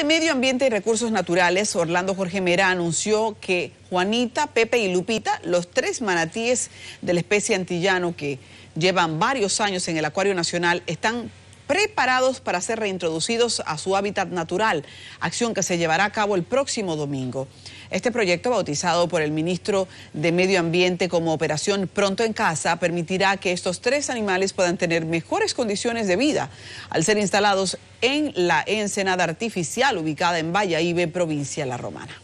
de Medio Ambiente y Recursos Naturales, Orlando Jorge Mera anunció que Juanita, Pepe y Lupita, los tres manatíes de la especie antillano que llevan varios años en el Acuario Nacional, están preparados para ser reintroducidos a su hábitat natural, acción que se llevará a cabo el próximo domingo. Este proyecto, bautizado por el ministro de Medio Ambiente como Operación Pronto en Casa, permitirá que estos tres animales puedan tener mejores condiciones de vida al ser instalados en la ensenada artificial ubicada en Ibe, provincia La Romana.